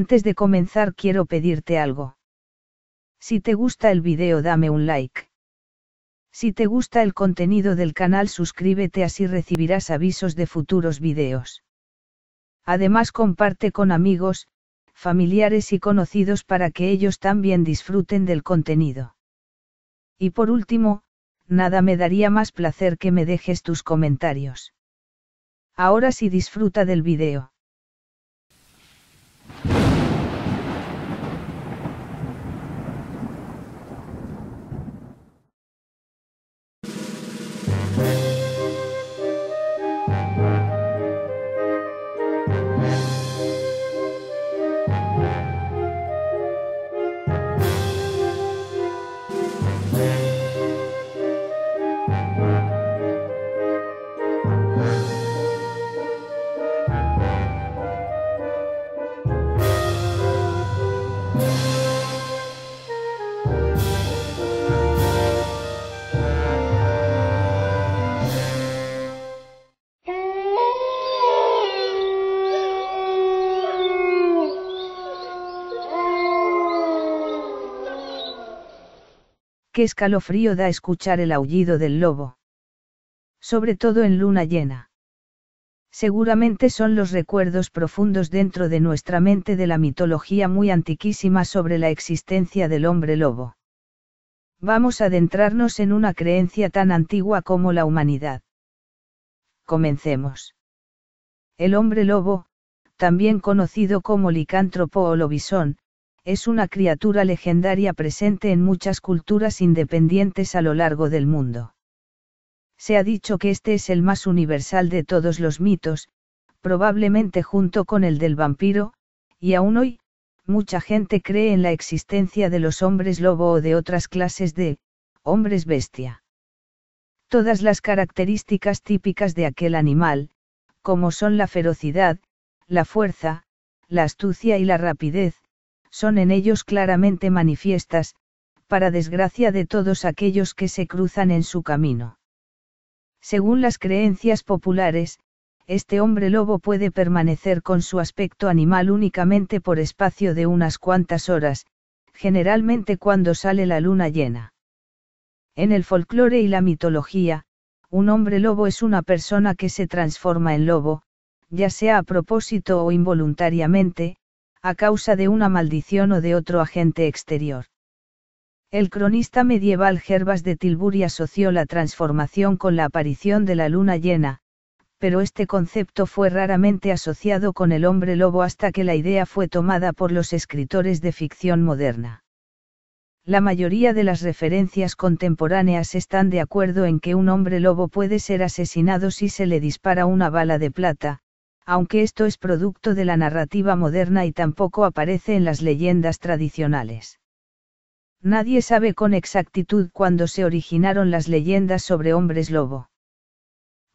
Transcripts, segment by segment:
Antes de comenzar quiero pedirte algo. Si te gusta el video dame un like. Si te gusta el contenido del canal suscríbete así recibirás avisos de futuros videos. Además comparte con amigos, familiares y conocidos para que ellos también disfruten del contenido. Y por último, nada me daría más placer que me dejes tus comentarios. Ahora sí disfruta del video. Qué escalofrío da escuchar el aullido del lobo. Sobre todo en luna llena. Seguramente son los recuerdos profundos dentro de nuestra mente de la mitología muy antiquísima sobre la existencia del hombre lobo. Vamos a adentrarnos en una creencia tan antigua como la humanidad. Comencemos. El hombre lobo, también conocido como licántropo o lobisón, es una criatura legendaria presente en muchas culturas independientes a lo largo del mundo. Se ha dicho que este es el más universal de todos los mitos, probablemente junto con el del vampiro, y aún hoy, mucha gente cree en la existencia de los hombres lobo o de otras clases de hombres bestia. Todas las características típicas de aquel animal, como son la ferocidad, la fuerza, la astucia y la rapidez, son en ellos claramente manifiestas, para desgracia de todos aquellos que se cruzan en su camino. Según las creencias populares, este hombre lobo puede permanecer con su aspecto animal únicamente por espacio de unas cuantas horas, generalmente cuando sale la luna llena. En el folclore y la mitología, un hombre lobo es una persona que se transforma en lobo, ya sea a propósito o involuntariamente, a causa de una maldición o de otro agente exterior. El cronista medieval Gervas de Tilbury asoció la transformación con la aparición de la luna llena, pero este concepto fue raramente asociado con el hombre lobo hasta que la idea fue tomada por los escritores de ficción moderna. La mayoría de las referencias contemporáneas están de acuerdo en que un hombre lobo puede ser asesinado si se le dispara una bala de plata, aunque esto es producto de la narrativa moderna y tampoco aparece en las leyendas tradicionales. Nadie sabe con exactitud cuándo se originaron las leyendas sobre hombres lobo.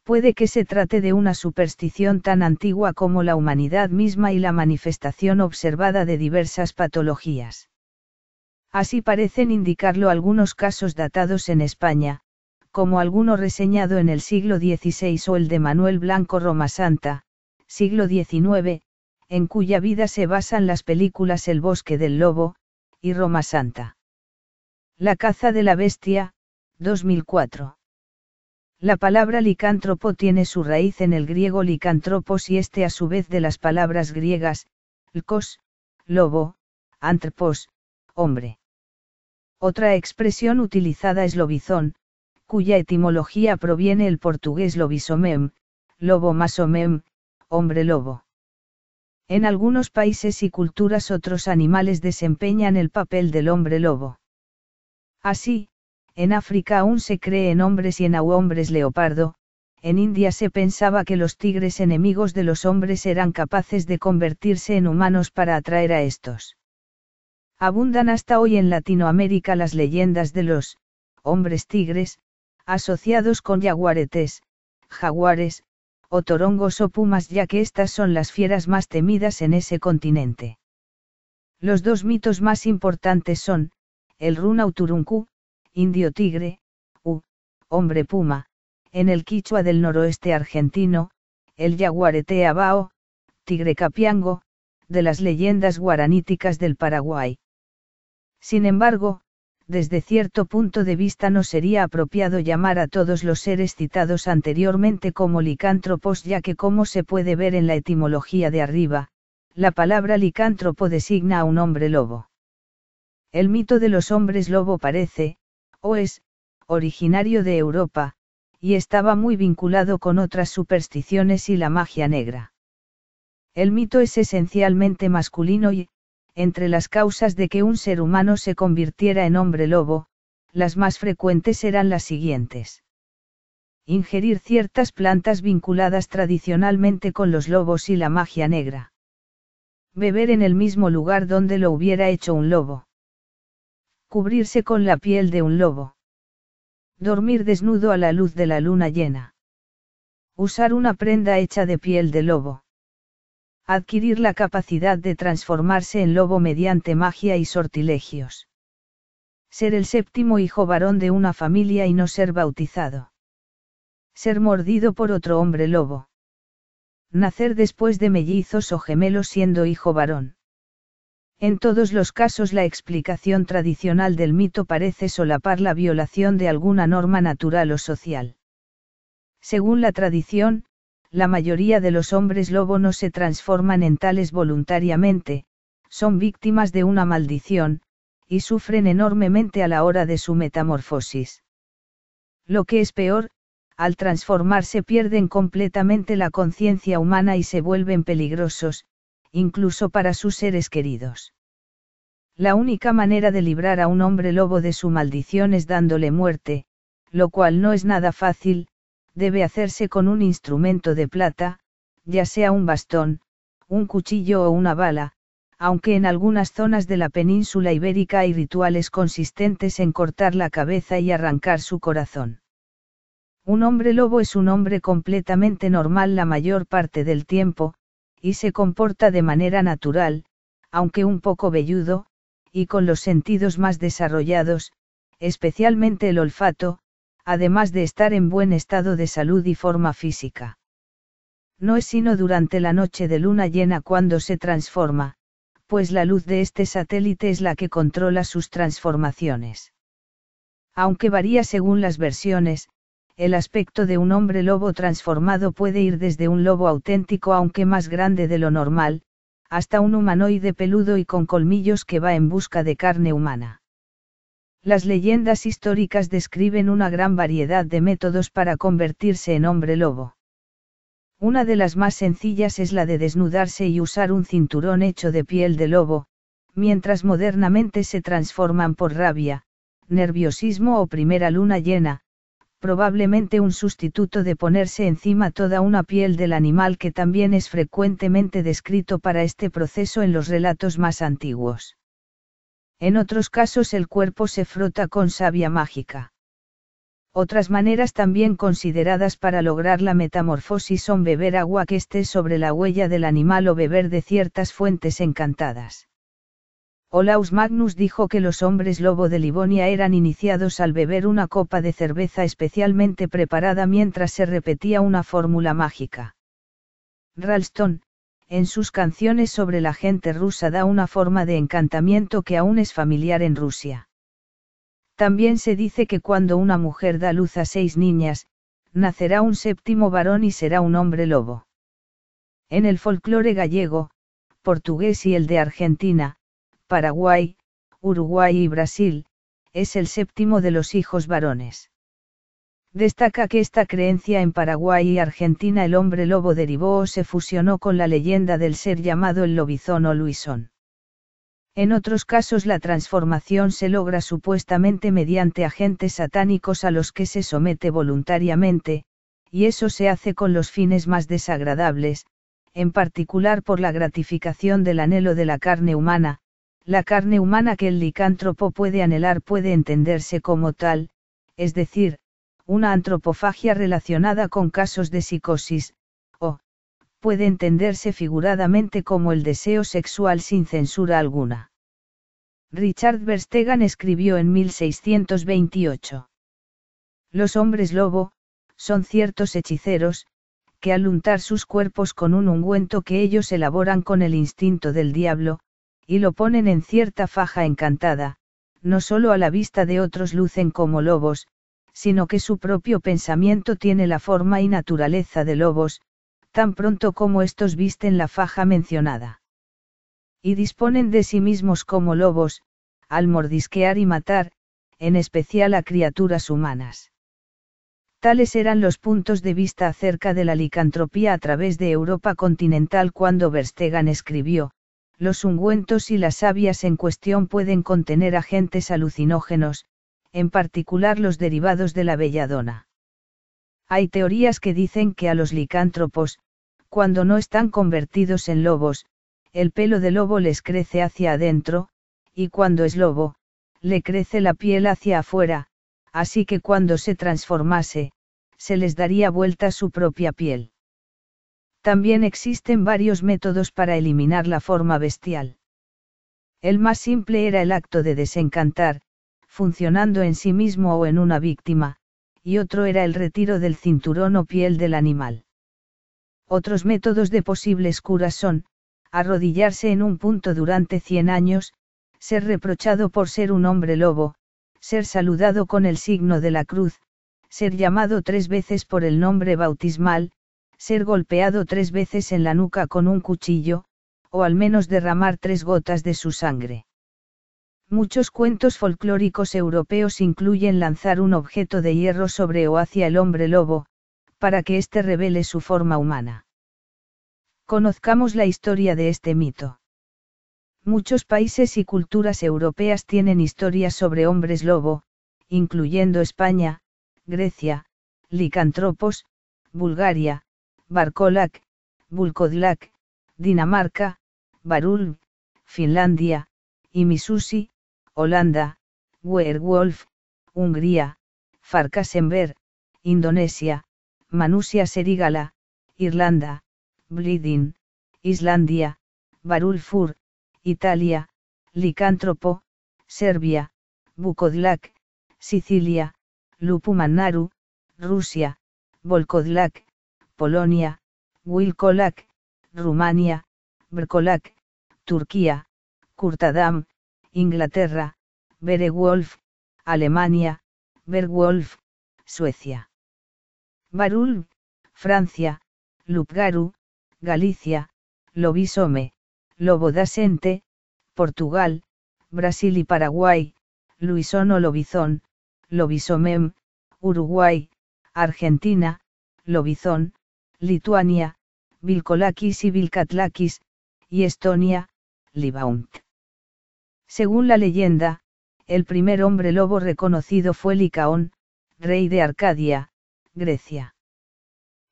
Puede que se trate de una superstición tan antigua como la humanidad misma y la manifestación observada de diversas patologías. Así parecen indicarlo algunos casos datados en España, como alguno reseñado en el siglo XVI o el de Manuel Blanco Roma Santa, siglo XIX, en cuya vida se basan las películas El bosque del lobo, y Roma Santa. La caza de la bestia, 2004. La palabra licántropo tiene su raíz en el griego licántropos y este a su vez de las palabras griegas, lcos, lobo, antropos, hombre. Otra expresión utilizada es lobizón, cuya etimología proviene del portugués lobisomem, lobo masomem, hombre lobo. En algunos países y culturas otros animales desempeñan el papel del hombre lobo. Así, en África aún se cree en hombres y en hombres leopardo, en India se pensaba que los tigres enemigos de los hombres eran capaces de convertirse en humanos para atraer a estos. Abundan hasta hoy en Latinoamérica las leyendas de los hombres tigres, asociados con jaguaretes, jaguares, o torongos o pumas ya que estas son las fieras más temidas en ese continente. Los dos mitos más importantes son, el Runauturunku, indio tigre, u, hombre puma, en el quichua del noroeste argentino, el yaguarete abao, tigre capiango, de las leyendas guaraníticas del Paraguay. Sin embargo, desde cierto punto de vista no sería apropiado llamar a todos los seres citados anteriormente como licántropos ya que como se puede ver en la etimología de arriba, la palabra licántropo designa a un hombre lobo. El mito de los hombres lobo parece, o es, originario de Europa, y estaba muy vinculado con otras supersticiones y la magia negra. El mito es esencialmente masculino y, entre las causas de que un ser humano se convirtiera en hombre lobo, las más frecuentes eran las siguientes. Ingerir ciertas plantas vinculadas tradicionalmente con los lobos y la magia negra. Beber en el mismo lugar donde lo hubiera hecho un lobo. Cubrirse con la piel de un lobo. Dormir desnudo a la luz de la luna llena. Usar una prenda hecha de piel de lobo adquirir la capacidad de transformarse en lobo mediante magia y sortilegios. Ser el séptimo hijo varón de una familia y no ser bautizado. Ser mordido por otro hombre lobo. Nacer después de mellizos o gemelos siendo hijo varón. En todos los casos la explicación tradicional del mito parece solapar la violación de alguna norma natural o social. Según la tradición, la mayoría de los hombres lobo no se transforman en tales voluntariamente, son víctimas de una maldición, y sufren enormemente a la hora de su metamorfosis. Lo que es peor, al transformarse pierden completamente la conciencia humana y se vuelven peligrosos, incluso para sus seres queridos. La única manera de librar a un hombre lobo de su maldición es dándole muerte, lo cual no es nada fácil, debe hacerse con un instrumento de plata, ya sea un bastón, un cuchillo o una bala, aunque en algunas zonas de la península ibérica hay rituales consistentes en cortar la cabeza y arrancar su corazón. Un hombre lobo es un hombre completamente normal la mayor parte del tiempo, y se comporta de manera natural, aunque un poco velludo, y con los sentidos más desarrollados, especialmente el olfato, además de estar en buen estado de salud y forma física. No es sino durante la noche de luna llena cuando se transforma, pues la luz de este satélite es la que controla sus transformaciones. Aunque varía según las versiones, el aspecto de un hombre lobo transformado puede ir desde un lobo auténtico aunque más grande de lo normal, hasta un humanoide peludo y con colmillos que va en busca de carne humana. Las leyendas históricas describen una gran variedad de métodos para convertirse en hombre lobo. Una de las más sencillas es la de desnudarse y usar un cinturón hecho de piel de lobo, mientras modernamente se transforman por rabia, nerviosismo o primera luna llena, probablemente un sustituto de ponerse encima toda una piel del animal que también es frecuentemente descrito para este proceso en los relatos más antiguos. En otros casos el cuerpo se frota con savia mágica. Otras maneras también consideradas para lograr la metamorfosis son beber agua que esté sobre la huella del animal o beber de ciertas fuentes encantadas. Olaus Magnus dijo que los hombres lobo de Livonia eran iniciados al beber una copa de cerveza especialmente preparada mientras se repetía una fórmula mágica. Ralston, en sus canciones sobre la gente rusa da una forma de encantamiento que aún es familiar en Rusia. También se dice que cuando una mujer da luz a seis niñas, nacerá un séptimo varón y será un hombre lobo. En el folclore gallego, portugués y el de Argentina, Paraguay, Uruguay y Brasil, es el séptimo de los hijos varones. Destaca que esta creencia en Paraguay y Argentina el hombre lobo derivó o se fusionó con la leyenda del ser llamado el lobizón o luisón. En otros casos la transformación se logra supuestamente mediante agentes satánicos a los que se somete voluntariamente, y eso se hace con los fines más desagradables, en particular por la gratificación del anhelo de la carne humana, la carne humana que el licántropo puede anhelar puede entenderse como tal, es decir, una antropofagia relacionada con casos de psicosis, o, puede entenderse figuradamente como el deseo sexual sin censura alguna. Richard Verstegan escribió en 1628. Los hombres lobo, son ciertos hechiceros, que al untar sus cuerpos con un ungüento que ellos elaboran con el instinto del diablo, y lo ponen en cierta faja encantada, no solo a la vista de otros lucen como lobos, sino que su propio pensamiento tiene la forma y naturaleza de lobos, tan pronto como estos visten la faja mencionada. Y disponen de sí mismos como lobos, al mordisquear y matar, en especial a criaturas humanas. Tales eran los puntos de vista acerca de la licantropía a través de Europa continental cuando Verstegan escribió, los ungüentos y las sabias en cuestión pueden contener agentes alucinógenos, en particular los derivados de la belladona. Hay teorías que dicen que a los licántropos, cuando no están convertidos en lobos, el pelo de lobo les crece hacia adentro, y cuando es lobo, le crece la piel hacia afuera, así que cuando se transformase, se les daría vuelta su propia piel. También existen varios métodos para eliminar la forma bestial. El más simple era el acto de desencantar, funcionando en sí mismo o en una víctima, y otro era el retiro del cinturón o piel del animal. Otros métodos de posibles curas son, arrodillarse en un punto durante 100 años, ser reprochado por ser un hombre lobo, ser saludado con el signo de la cruz, ser llamado tres veces por el nombre bautismal, ser golpeado tres veces en la nuca con un cuchillo, o al menos derramar tres gotas de su sangre. Muchos cuentos folclóricos europeos incluyen lanzar un objeto de hierro sobre o hacia el hombre lobo, para que éste revele su forma humana. Conozcamos la historia de este mito. Muchos países y culturas europeas tienen historias sobre hombres lobo, incluyendo España, Grecia, Licantropos, Bulgaria, Barkolak, Bulkodlak, Dinamarca, Barul, Finlandia, y Misusi, Holanda, Wehrwolf, Hungría, Farkasenberg, Indonesia, Manusia Serigala, Irlanda, Blidin, Islandia, Barulfur, Italia, Licántropo, Serbia, Bukodlak, Sicilia, Lupumannaru, Rusia, Volkodlak, Polonia, Wilkolak, Rumania, Brkolak, Turquía, Kurtadam, Inglaterra, Berewolf, Alemania, Bergwolf, Suecia. Barul, Francia, Lupgaru, Galicia, Lobisome, Lobodasente, Portugal, Brasil y Paraguay, luisono Lobizón, Lobisomem, Uruguay, Argentina, Lobizón, Lituania, Vilcolakis y Vilcatlakis, y Estonia, Libaunt. Según la leyenda, el primer hombre lobo reconocido fue Licaón, rey de Arcadia, Grecia.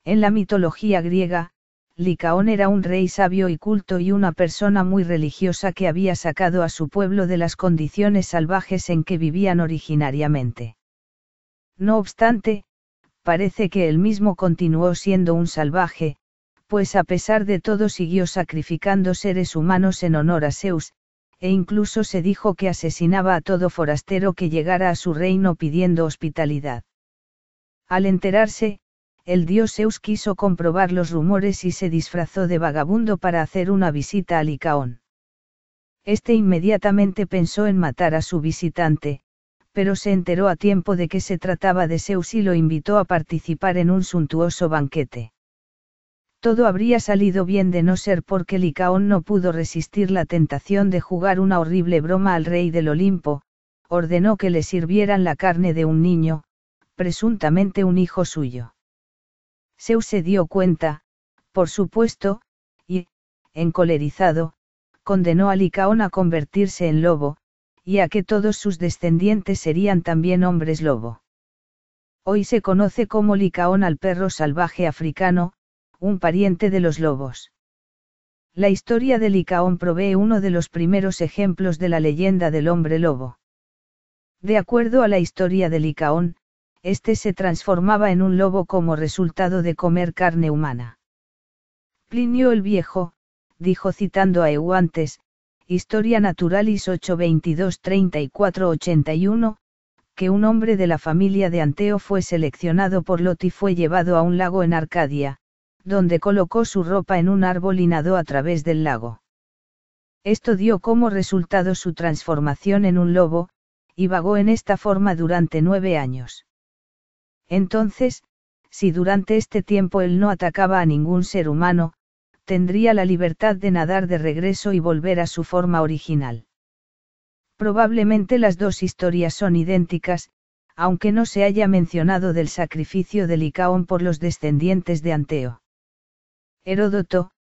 En la mitología griega, Licaón era un rey sabio y culto y una persona muy religiosa que había sacado a su pueblo de las condiciones salvajes en que vivían originariamente. No obstante, parece que él mismo continuó siendo un salvaje, pues a pesar de todo siguió sacrificando seres humanos en honor a Zeus, e incluso se dijo que asesinaba a todo forastero que llegara a su reino pidiendo hospitalidad. Al enterarse, el dios Zeus quiso comprobar los rumores y se disfrazó de vagabundo para hacer una visita a Licaón. Este inmediatamente pensó en matar a su visitante, pero se enteró a tiempo de que se trataba de Zeus y lo invitó a participar en un suntuoso banquete. Todo habría salido bien de no ser porque Licaón no pudo resistir la tentación de jugar una horrible broma al rey del Olimpo, ordenó que le sirvieran la carne de un niño, presuntamente un hijo suyo. Zeus se dio cuenta, por supuesto, y, encolerizado, condenó a Licaón a convertirse en lobo, y a que todos sus descendientes serían también hombres lobo. Hoy se conoce como Licaón al perro salvaje africano, un pariente de los lobos. La historia de Licaón provee uno de los primeros ejemplos de la leyenda del hombre lobo. De acuerdo a la historia de Licaón, este se transformaba en un lobo como resultado de comer carne humana. Plinio el Viejo, dijo citando a Euantes, Historia Naturalis 822-3481, que un hombre de la familia de Anteo fue seleccionado por Lot y fue llevado a un lago en Arcadia, donde colocó su ropa en un árbol y nadó a través del lago. Esto dio como resultado su transformación en un lobo, y vagó en esta forma durante nueve años. Entonces, si durante este tiempo él no atacaba a ningún ser humano, tendría la libertad de nadar de regreso y volver a su forma original. Probablemente las dos historias son idénticas, aunque no se haya mencionado del sacrificio de Licaón por los descendientes de Anteo. Heródoto,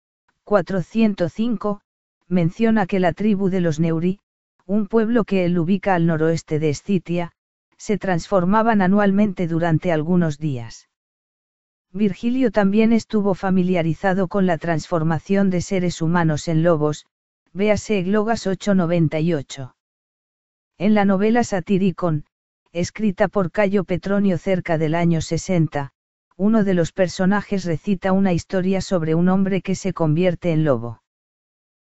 405, menciona que la tribu de los Neuri, un pueblo que él ubica al noroeste de Escitia, se transformaban anualmente durante algunos días. Virgilio también estuvo familiarizado con la transformación de seres humanos en lobos, véase Glogas 898. En la novela Satiricon, escrita por Cayo Petronio cerca del año 60, uno de los personajes recita una historia sobre un hombre que se convierte en lobo.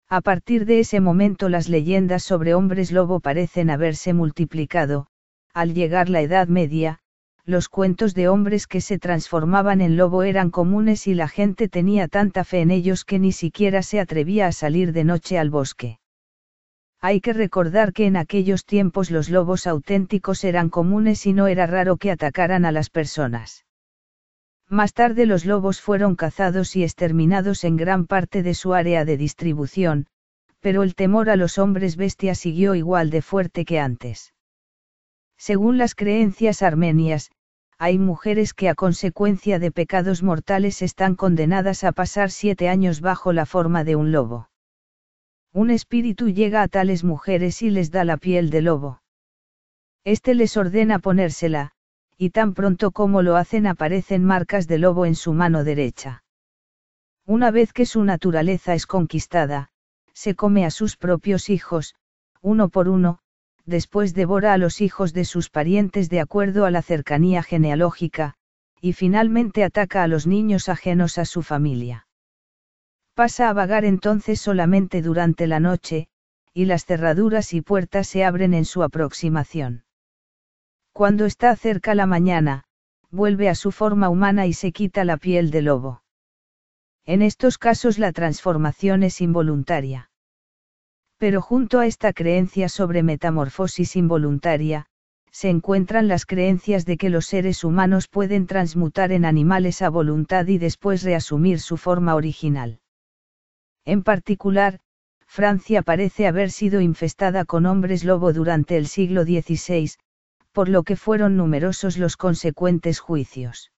A partir de ese momento las leyendas sobre hombres lobo parecen haberse multiplicado, al llegar la Edad Media, los cuentos de hombres que se transformaban en lobo eran comunes y la gente tenía tanta fe en ellos que ni siquiera se atrevía a salir de noche al bosque. Hay que recordar que en aquellos tiempos los lobos auténticos eran comunes y no era raro que atacaran a las personas. Más tarde los lobos fueron cazados y exterminados en gran parte de su área de distribución, pero el temor a los hombres bestias siguió igual de fuerte que antes. Según las creencias armenias, hay mujeres que a consecuencia de pecados mortales están condenadas a pasar siete años bajo la forma de un lobo. Un espíritu llega a tales mujeres y les da la piel de lobo. Este les ordena ponérsela, y tan pronto como lo hacen aparecen marcas de lobo en su mano derecha. Una vez que su naturaleza es conquistada, se come a sus propios hijos, uno por uno, después devora a los hijos de sus parientes de acuerdo a la cercanía genealógica, y finalmente ataca a los niños ajenos a su familia. Pasa a vagar entonces solamente durante la noche, y las cerraduras y puertas se abren en su aproximación. Cuando está cerca la mañana, vuelve a su forma humana y se quita la piel de lobo. En estos casos la transformación es involuntaria. Pero junto a esta creencia sobre metamorfosis involuntaria, se encuentran las creencias de que los seres humanos pueden transmutar en animales a voluntad y después reasumir su forma original. En particular, Francia parece haber sido infestada con hombres lobo durante el siglo XVI, por lo que fueron numerosos los consecuentes juicios.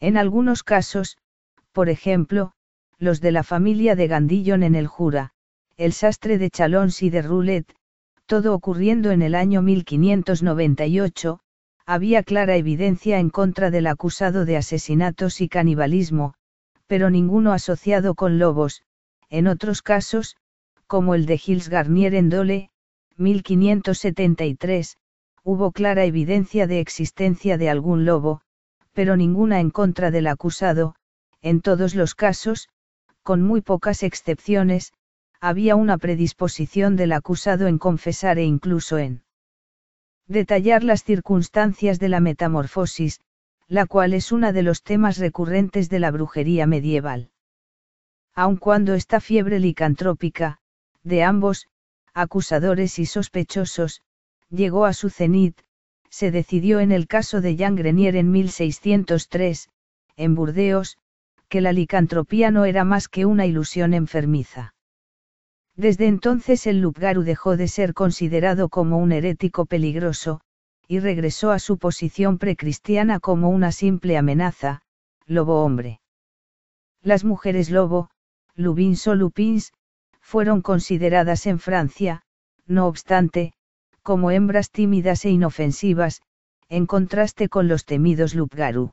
En algunos casos, por ejemplo, los de la familia de Gandillon en el Jura, el sastre de Chalons y de Roulette, todo ocurriendo en el año 1598, había clara evidencia en contra del acusado de asesinatos y canibalismo, pero ninguno asociado con lobos, en otros casos, como el de Gilles Garnier en Dole, 1573, hubo clara evidencia de existencia de algún lobo, pero ninguna en contra del acusado, en todos los casos, con muy pocas excepciones, había una predisposición del acusado en confesar e incluso en detallar las circunstancias de la metamorfosis, la cual es uno de los temas recurrentes de la brujería medieval. Aun cuando esta fiebre licantrópica, de ambos, acusadores y sospechosos, llegó a su cenit, se decidió en el caso de Jean Grenier en 1603, en Burdeos, que la licantropía no era más que una ilusión enfermiza. Desde entonces el Lupgaru dejó de ser considerado como un herético peligroso, y regresó a su posición precristiana como una simple amenaza, lobo hombre. Las mujeres lobo, lubins o lupins, fueron consideradas en Francia, no obstante, como hembras tímidas e inofensivas, en contraste con los temidos Lupgaru.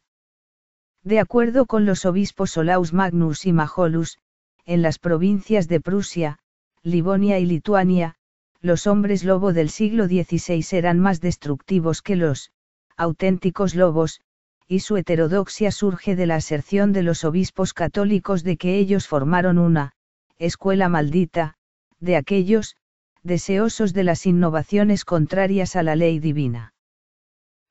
De acuerdo con los obispos Solaus Magnus y Majolus, en las provincias de Prusia, Livonia y Lituania, los hombres lobo del siglo XVI eran más destructivos que los auténticos lobos, y su heterodoxia surge de la aserción de los obispos católicos de que ellos formaron una escuela maldita, de aquellos deseosos de las innovaciones contrarias a la ley divina.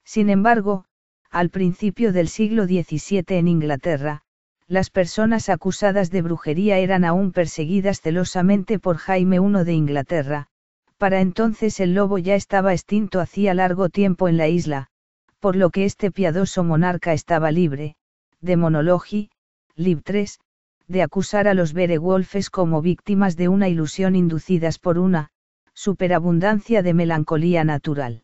Sin embargo, al principio del siglo XVII en Inglaterra, las personas acusadas de brujería eran aún perseguidas celosamente por Jaime I de Inglaterra, para entonces el lobo ya estaba extinto hacía largo tiempo en la isla, por lo que este piadoso monarca estaba libre, de monologi, lib 3, de acusar a los berewolfes como víctimas de una ilusión inducidas por una, superabundancia de melancolía natural.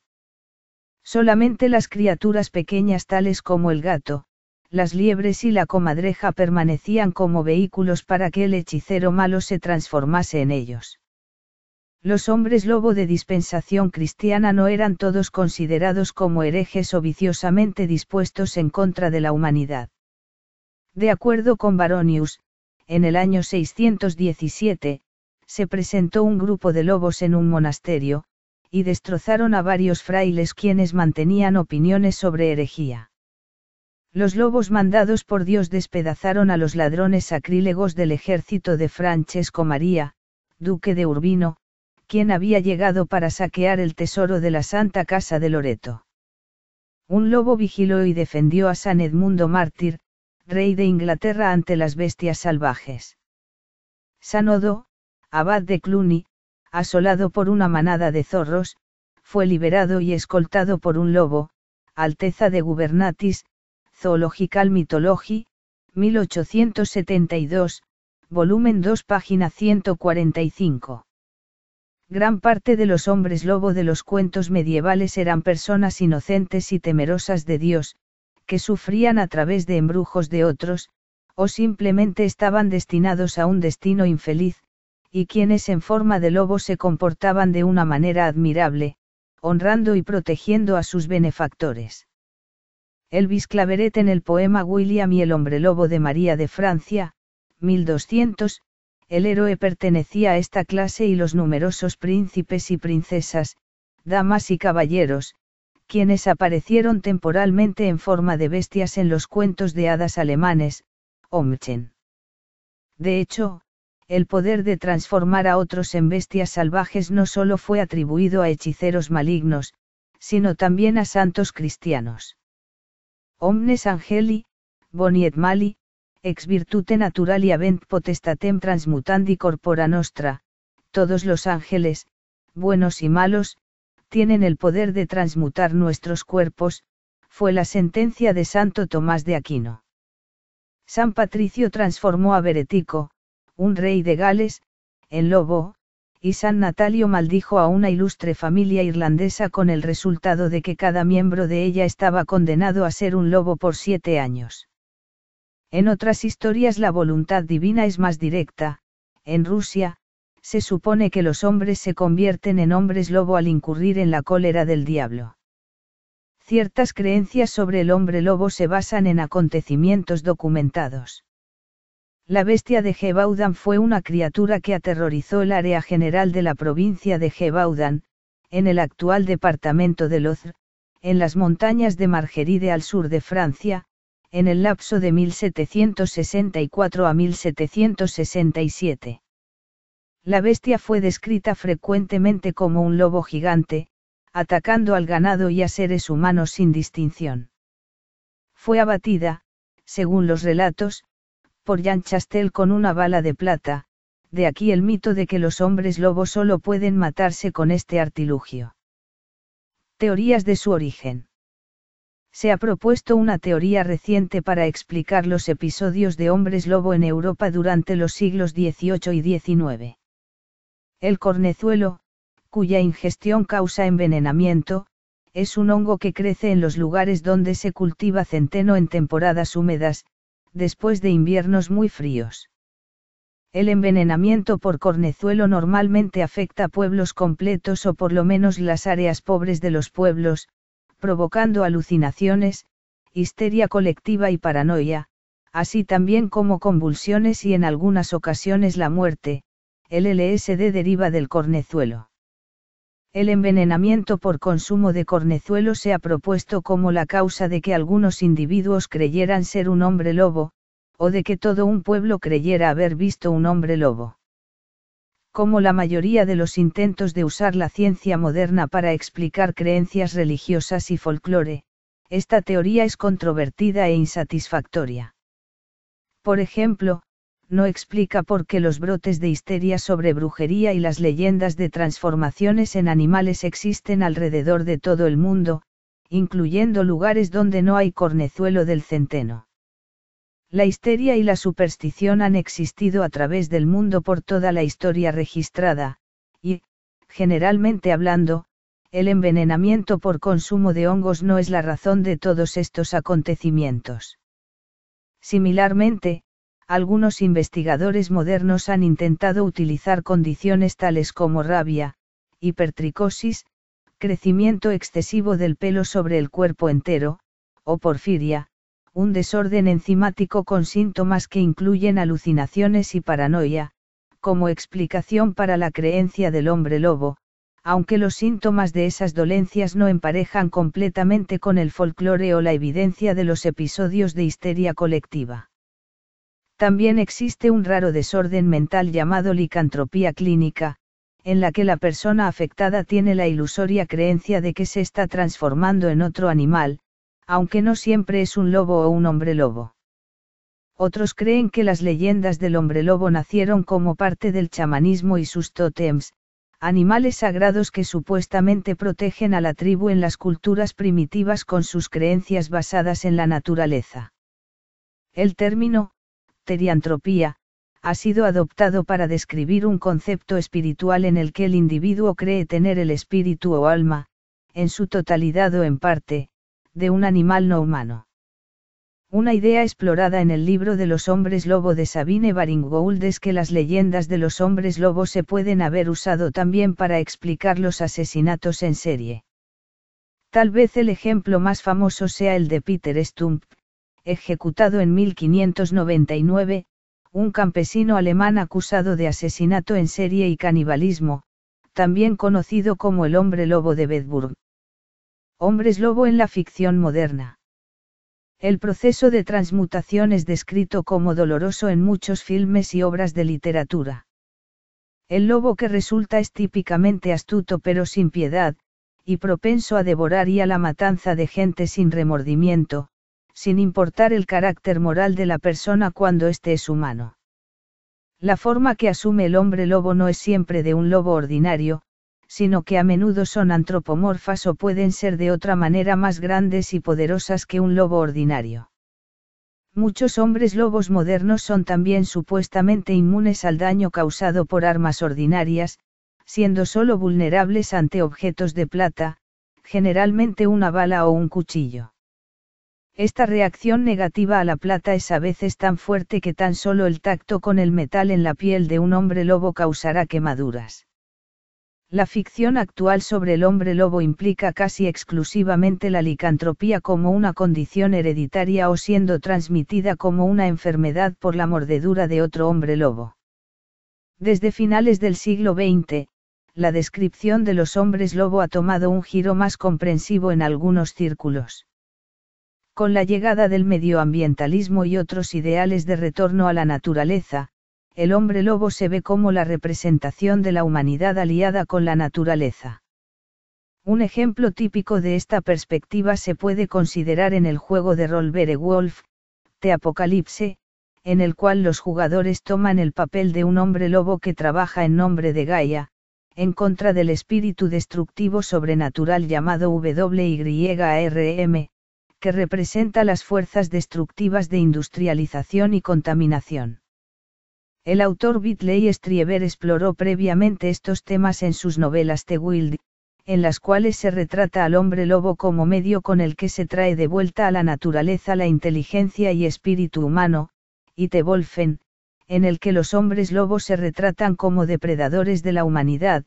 Solamente las criaturas pequeñas tales como el gato, las liebres y la comadreja permanecían como vehículos para que el hechicero malo se transformase en ellos. Los hombres lobo de dispensación cristiana no eran todos considerados como herejes o viciosamente dispuestos en contra de la humanidad. De acuerdo con Baronius, en el año 617, se presentó un grupo de lobos en un monasterio, y destrozaron a varios frailes quienes mantenían opiniones sobre herejía. Los lobos mandados por Dios despedazaron a los ladrones sacrílegos del ejército de Francesco María, duque de Urbino, quien había llegado para saquear el tesoro de la Santa Casa de Loreto. Un lobo vigiló y defendió a San Edmundo Mártir, rey de Inglaterra ante las bestias salvajes. Sanodo, abad de Cluny, asolado por una manada de zorros, fue liberado y escoltado por un lobo, Alteza de Gubernatis, Zoological Mythology, 1872, volumen 2, página 145. Gran parte de los hombres lobo de los cuentos medievales eran personas inocentes y temerosas de Dios, que sufrían a través de embrujos de otros, o simplemente estaban destinados a un destino infeliz, y quienes en forma de lobo se comportaban de una manera admirable, honrando y protegiendo a sus benefactores. Elvis Claveret en el poema William y el hombre lobo de María de Francia, 1200, el héroe pertenecía a esta clase y los numerosos príncipes y princesas, damas y caballeros, quienes aparecieron temporalmente en forma de bestias en los cuentos de hadas alemanes, Omchen. De hecho, el poder de transformar a otros en bestias salvajes no solo fue atribuido a hechiceros malignos, sino también a santos cristianos. Omnes Angeli, Boniet Mali, ex virtute naturalia avent potestatem transmutandi corpora nostra, todos los ángeles, buenos y malos, tienen el poder de transmutar nuestros cuerpos, fue la sentencia de Santo Tomás de Aquino. San Patricio transformó a Beretico, un rey de Gales, en Lobo, y San Natalio maldijo a una ilustre familia irlandesa con el resultado de que cada miembro de ella estaba condenado a ser un lobo por siete años. En otras historias la voluntad divina es más directa, en Rusia, se supone que los hombres se convierten en hombres lobo al incurrir en la cólera del diablo. Ciertas creencias sobre el hombre lobo se basan en acontecimientos documentados. La bestia de Gebaudan fue una criatura que aterrorizó el área general de la provincia de Gebaudan, en el actual departamento de Lozère, en las montañas de Margeride al sur de Francia, en el lapso de 1764 a 1767. La bestia fue descrita frecuentemente como un lobo gigante, atacando al ganado y a seres humanos sin distinción. Fue abatida, según los relatos, por Jan Chastel con una bala de plata, de aquí el mito de que los hombres lobo solo pueden matarse con este artilugio. Teorías de su origen. Se ha propuesto una teoría reciente para explicar los episodios de hombres lobo en Europa durante los siglos XVIII y XIX. El cornezuelo, cuya ingestión causa envenenamiento, es un hongo que crece en los lugares donde se cultiva centeno en temporadas húmedas, después de inviernos muy fríos. El envenenamiento por cornezuelo normalmente afecta pueblos completos o por lo menos las áreas pobres de los pueblos, provocando alucinaciones, histeria colectiva y paranoia, así también como convulsiones y en algunas ocasiones la muerte, el LSD deriva del cornezuelo. El envenenamiento por consumo de cornezuelo se ha propuesto como la causa de que algunos individuos creyeran ser un hombre lobo, o de que todo un pueblo creyera haber visto un hombre lobo. Como la mayoría de los intentos de usar la ciencia moderna para explicar creencias religiosas y folclore, esta teoría es controvertida e insatisfactoria. Por ejemplo, no explica por qué los brotes de histeria sobre brujería y las leyendas de transformaciones en animales existen alrededor de todo el mundo, incluyendo lugares donde no hay cornezuelo del centeno. La histeria y la superstición han existido a través del mundo por toda la historia registrada, y, generalmente hablando, el envenenamiento por consumo de hongos no es la razón de todos estos acontecimientos. Similarmente, algunos investigadores modernos han intentado utilizar condiciones tales como rabia, hipertricosis, crecimiento excesivo del pelo sobre el cuerpo entero, o porfiria, un desorden enzimático con síntomas que incluyen alucinaciones y paranoia, como explicación para la creencia del hombre lobo, aunque los síntomas de esas dolencias no emparejan completamente con el folclore o la evidencia de los episodios de histeria colectiva. También existe un raro desorden mental llamado licantropía clínica, en la que la persona afectada tiene la ilusoria creencia de que se está transformando en otro animal, aunque no siempre es un lobo o un hombre lobo. Otros creen que las leyendas del hombre lobo nacieron como parte del chamanismo y sus tótems, animales sagrados que supuestamente protegen a la tribu en las culturas primitivas con sus creencias basadas en la naturaleza. El término, teriantropía, ha sido adoptado para describir un concepto espiritual en el que el individuo cree tener el espíritu o alma, en su totalidad o en parte, de un animal no humano. Una idea explorada en el libro de los hombres lobo de Sabine baring es que las leyendas de los hombres lobo se pueden haber usado también para explicar los asesinatos en serie. Tal vez el ejemplo más famoso sea el de Peter Stump, ejecutado en 1599, un campesino alemán acusado de asesinato en serie y canibalismo, también conocido como el hombre lobo de Bedburg. Hombres lobo en la ficción moderna. El proceso de transmutación es descrito como doloroso en muchos filmes y obras de literatura. El lobo que resulta es típicamente astuto pero sin piedad, y propenso a devorar y a la matanza de gente sin remordimiento, sin importar el carácter moral de la persona cuando éste es humano. La forma que asume el hombre lobo no es siempre de un lobo ordinario, sino que a menudo son antropomorfas o pueden ser de otra manera más grandes y poderosas que un lobo ordinario. Muchos hombres lobos modernos son también supuestamente inmunes al daño causado por armas ordinarias, siendo solo vulnerables ante objetos de plata, generalmente una bala o un cuchillo. Esta reacción negativa a la plata es a veces tan fuerte que tan solo el tacto con el metal en la piel de un hombre lobo causará quemaduras. La ficción actual sobre el hombre lobo implica casi exclusivamente la licantropía como una condición hereditaria o siendo transmitida como una enfermedad por la mordedura de otro hombre lobo. Desde finales del siglo XX, la descripción de los hombres lobo ha tomado un giro más comprensivo en algunos círculos. Con la llegada del medioambientalismo y otros ideales de retorno a la naturaleza, el hombre lobo se ve como la representación de la humanidad aliada con la naturaleza. Un ejemplo típico de esta perspectiva se puede considerar en el juego de rol Wolf, The Apocalypse, en el cual los jugadores toman el papel de un hombre lobo que trabaja en nombre de Gaia, en contra del espíritu destructivo sobrenatural llamado WYRM, que representa las fuerzas destructivas de industrialización y contaminación. El autor Bitley Strieber exploró previamente estos temas en sus novelas The Wild, en las cuales se retrata al hombre lobo como medio con el que se trae de vuelta a la naturaleza la inteligencia y espíritu humano, y The Wolfen, en el que los hombres lobos se retratan como depredadores de la humanidad,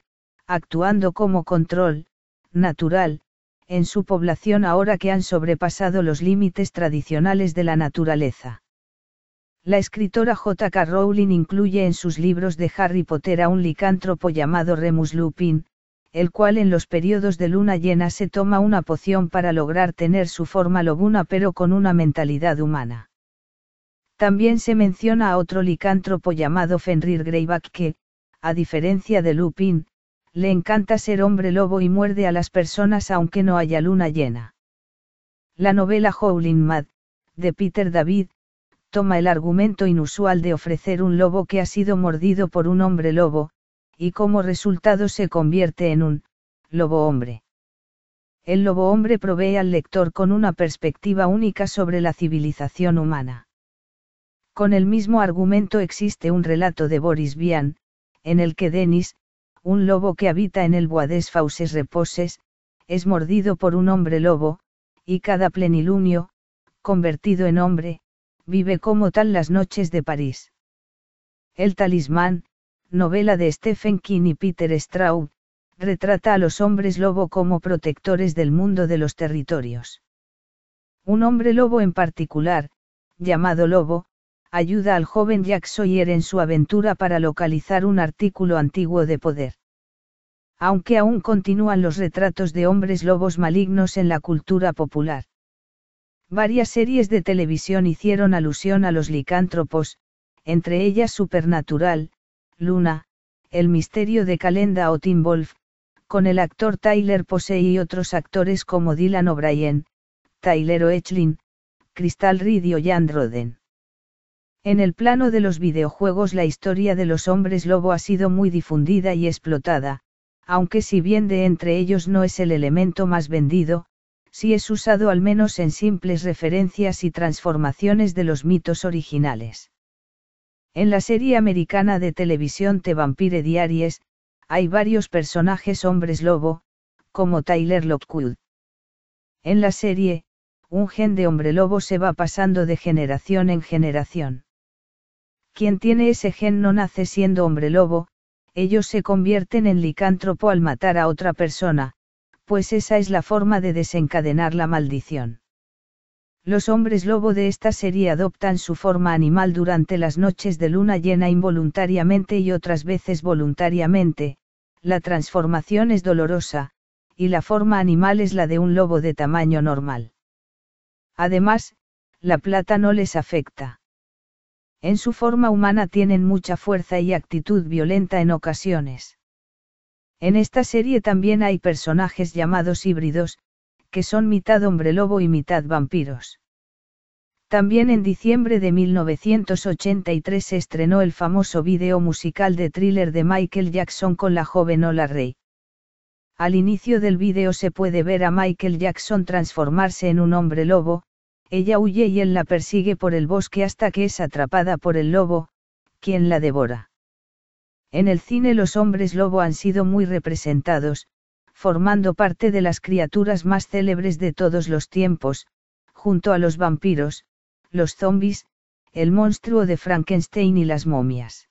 actuando como control, natural, en su población ahora que han sobrepasado los límites tradicionales de la naturaleza. La escritora J.K. Rowling incluye en sus libros de Harry Potter a un licántropo llamado Remus Lupin, el cual en los periodos de luna llena se toma una poción para lograr tener su forma lobuna pero con una mentalidad humana. También se menciona a otro licántropo llamado Fenrir Greyback que, a diferencia de Lupin, le encanta ser hombre lobo y muerde a las personas aunque no haya luna llena. La novela Howling Mad, de Peter David, toma el argumento inusual de ofrecer un lobo que ha sido mordido por un hombre lobo, y como resultado se convierte en un lobo hombre. El lobo hombre provee al lector con una perspectiva única sobre la civilización humana. Con el mismo argumento existe un relato de Boris Vian, en el que Denis, un lobo que habita en el Bois des Fauces Reposes, es mordido por un hombre lobo, y cada plenilunio, convertido en hombre, vive como tal las noches de París. El talismán, novela de Stephen King y Peter Straub, retrata a los hombres lobo como protectores del mundo de los territorios. Un hombre lobo en particular, llamado lobo, ayuda al joven Jack Sawyer en su aventura para localizar un artículo antiguo de poder. Aunque aún continúan los retratos de hombres lobos malignos en la cultura popular. Varias series de televisión hicieron alusión a los licántropos, entre ellas Supernatural, Luna, El misterio de Calenda o Tim Wolf, con el actor Tyler Posey y otros actores como Dylan O'Brien, Tyler Oechlin, Crystal Reed y Ojan Roden. En el plano de los videojuegos la historia de los hombres lobo ha sido muy difundida y explotada, aunque si bien de entre ellos no es el elemento más vendido, si es usado al menos en simples referencias y transformaciones de los mitos originales. En la serie americana de televisión The Vampire Diaries, hay varios personajes hombres lobo, como Tyler Lockwood. En la serie, un gen de hombre lobo se va pasando de generación en generación. Quien tiene ese gen no nace siendo hombre lobo, ellos se convierten en licántropo al matar a otra persona, pues esa es la forma de desencadenar la maldición. Los hombres lobo de esta serie adoptan su forma animal durante las noches de luna llena involuntariamente y otras veces voluntariamente, la transformación es dolorosa, y la forma animal es la de un lobo de tamaño normal. Además, la plata no les afecta. En su forma humana tienen mucha fuerza y actitud violenta en ocasiones. En esta serie también hay personajes llamados híbridos, que son mitad hombre lobo y mitad vampiros. También en diciembre de 1983 se estrenó el famoso video musical de thriller de Michael Jackson con la joven Ola Rey. Al inicio del video se puede ver a Michael Jackson transformarse en un hombre lobo, ella huye y él la persigue por el bosque hasta que es atrapada por el lobo, quien la devora. En el cine los hombres lobo han sido muy representados, formando parte de las criaturas más célebres de todos los tiempos, junto a los vampiros, los zombies, el monstruo de Frankenstein y las momias.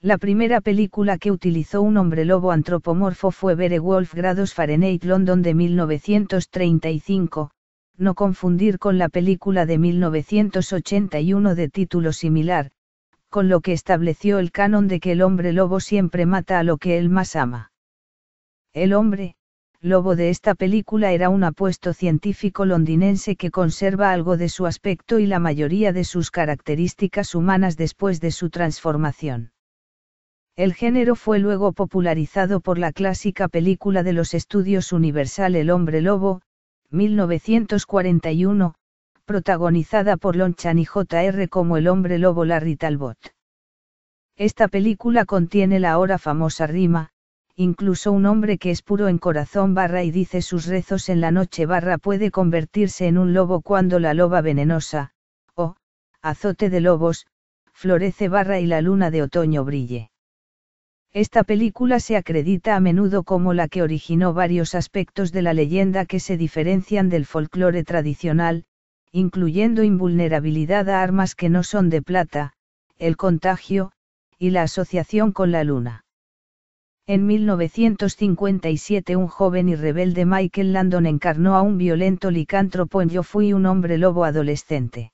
La primera película que utilizó un hombre lobo antropomorfo fue Wolf grados Fahrenheit London de 1935, no confundir con la película de 1981 de título similar, con lo que estableció el canon de que el hombre lobo siempre mata a lo que él más ama. El hombre, lobo de esta película era un apuesto científico londinense que conserva algo de su aspecto y la mayoría de sus características humanas después de su transformación. El género fue luego popularizado por la clásica película de los estudios Universal El hombre lobo, 1941, protagonizada por Lon Chan y J.R. como el hombre lobo Larry Talbot. Esta película contiene la ahora famosa rima, incluso un hombre que es puro en corazón barra y dice sus rezos en la noche barra puede convertirse en un lobo cuando la loba venenosa, o, azote de lobos, florece barra y la luna de otoño brille. Esta película se acredita a menudo como la que originó varios aspectos de la leyenda que se diferencian del folclore tradicional, incluyendo invulnerabilidad a armas que no son de plata, el contagio, y la asociación con la luna. En 1957 un joven y rebelde Michael Landon encarnó a un violento licántropo en Yo fui un hombre lobo adolescente.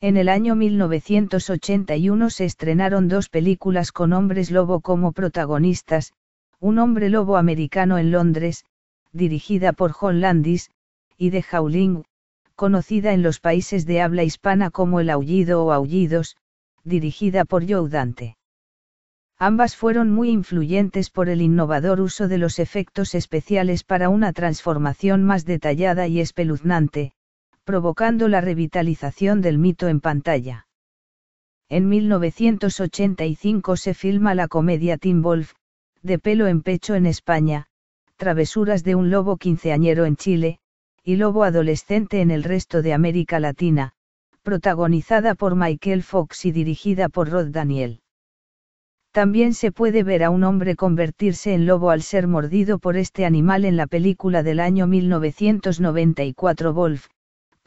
En el año 1981 se estrenaron dos películas con hombres lobo como protagonistas, Un hombre lobo americano en Londres, dirigida por John Landis, y The Howling, conocida en los países de habla hispana como El Aullido o Aullidos, dirigida por Joe Dante. Ambas fueron muy influyentes por el innovador uso de los efectos especiales para una transformación más detallada y espeluznante, provocando la revitalización del mito en pantalla. En 1985 se filma la comedia Tim Wolf, de pelo en pecho en España, travesuras de un lobo quinceañero en Chile, y lobo adolescente en el resto de América Latina, protagonizada por Michael Fox y dirigida por Rod Daniel. También se puede ver a un hombre convertirse en lobo al ser mordido por este animal en la película del año 1994 Wolf,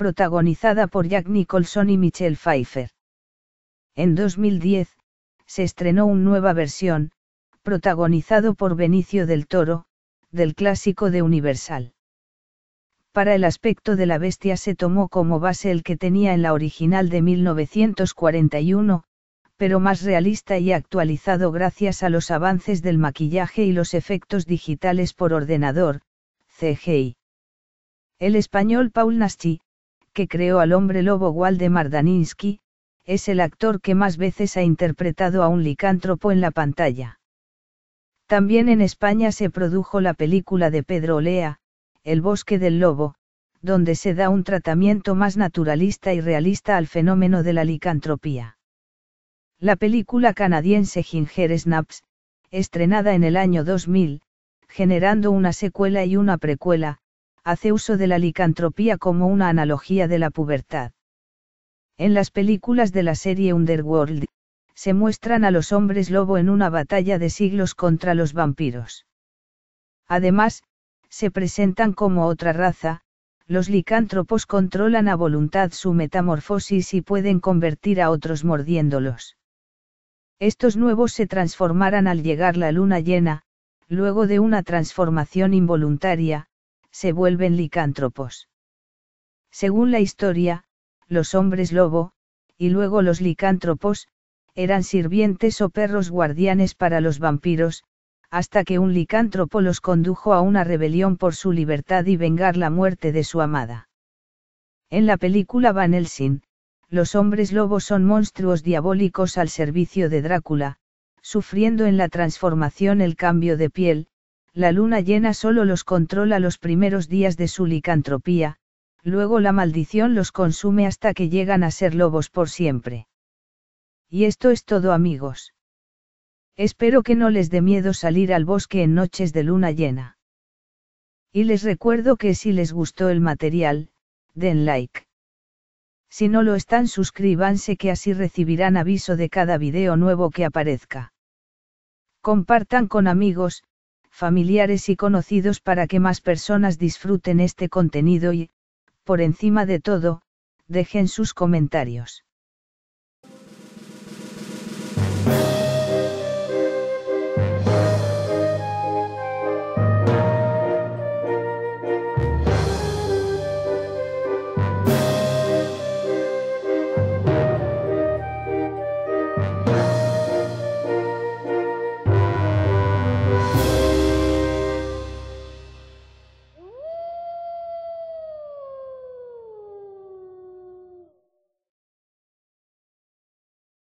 protagonizada por Jack Nicholson y Michelle Pfeiffer. En 2010, se estrenó una nueva versión, protagonizado por Benicio del Toro, del clásico de Universal. Para el aspecto de la bestia se tomó como base el que tenía en la original de 1941, pero más realista y actualizado gracias a los avances del maquillaje y los efectos digitales por ordenador, CGI. El español Paul Naschi, que creó al hombre lobo Waldemar Daninsky, es el actor que más veces ha interpretado a un licántropo en la pantalla. También en España se produjo la película de Pedro Olea, El bosque del lobo, donde se da un tratamiento más naturalista y realista al fenómeno de la licantropía. La película canadiense Ginger Snaps, estrenada en el año 2000, generando una secuela y una precuela, hace uso de la licantropía como una analogía de la pubertad. En las películas de la serie Underworld, se muestran a los hombres lobo en una batalla de siglos contra los vampiros. Además, se presentan como otra raza, los licántropos controlan a voluntad su metamorfosis y pueden convertir a otros mordiéndolos. Estos nuevos se transformarán al llegar la luna llena, luego de una transformación involuntaria, se vuelven licántropos. Según la historia, los hombres lobo, y luego los licántropos, eran sirvientes o perros guardianes para los vampiros, hasta que un licántropo los condujo a una rebelión por su libertad y vengar la muerte de su amada. En la película Van Helsing, los hombres lobos son monstruos diabólicos al servicio de Drácula, sufriendo en la transformación el cambio de piel, la luna llena solo los controla los primeros días de su licantropía, luego la maldición los consume hasta que llegan a ser lobos por siempre. Y esto es todo amigos. Espero que no les dé miedo salir al bosque en noches de luna llena. Y les recuerdo que si les gustó el material, den like. Si no lo están suscríbanse que así recibirán aviso de cada video nuevo que aparezca. Compartan con amigos, familiares y conocidos para que más personas disfruten este contenido y, por encima de todo, dejen sus comentarios.